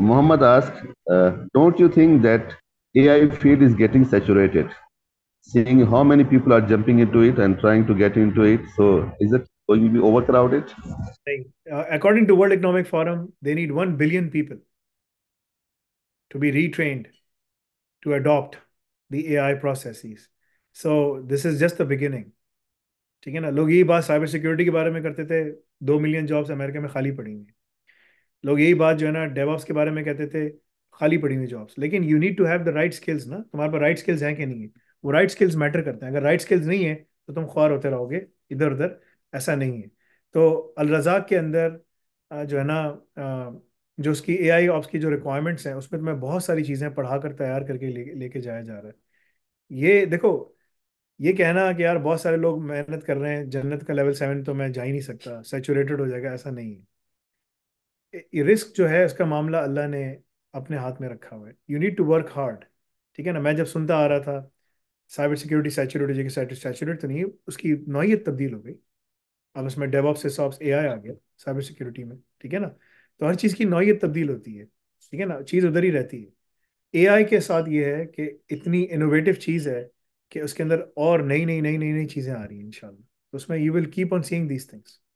Muhammad asked, uh, don't you think that AI field is getting saturated? Seeing how many people are jumping into it and trying to get into it, so is it going to be overcrowded? Uh, according to World Economic Forum, they need 1 billion people to be retrained to adopt the AI processes. So this is just the beginning. ठीक है ना लोग ये बात cyber security के बारे में करते थे दो मिलियन जॉब्स अमेरिका में खाली पड़ी हुई लोग यही बात जो है ना डेवॉप्स के बारे में कहते थे खाली पड़ी हुई जॉब्स लेकिन you need to have the right skills ना तुम्हारे पास राइट स्किल्स हैं कि नहीं है वो राइट स्किल्स मैटर करते हैं अगर राइट स्किल्स नहीं है तो तुम ख्वार होते रहोगे इधर उधर ऐसा नहीं है तो अलरजाक के अंदर जो है ना जो उसकी ए आई ऑप्स की जो रिक्वायरमेंट्स हैं उसमें तुम्हें तो बहुत सारी चीज़ें पढ़ा कर तैयार करके ले लेके जाया जा रहा है ये देखो ये कहना कि यार बहुत सारे लोग मेहनत कर रहे हैं जन्नत का लेवल सेवन तो मैं जा ही नहीं सकता सेचूरेटेड हो जाएगा ऐसा नहीं है रिस्क जो है इसका मामला अल्लाह ने अपने हाथ में रखा हुआ है you need to work hard ठीक है ना मैं जब सुनता आ रहा था साइबर सिक्योरिटी सैचुरेट सैचुरेट तो नहीं उसकी नौीयत तब्दील हो गई अब उसमें डेवॉप से सॉप्स ए आ गया साइबर सिक्योरिटी में ठीक है ना तो हर चीज़ की नौीयत तब्दील होती है ठीक है ना चीज़ उधर ही रहती है ए के साथ ये है कि इतनी इनोवेटिव चीज़ है कि उसके अंदर और नई नई नई नई नई चीज़ें आ रही हैं इन तो उसमें you will keep on seeing these things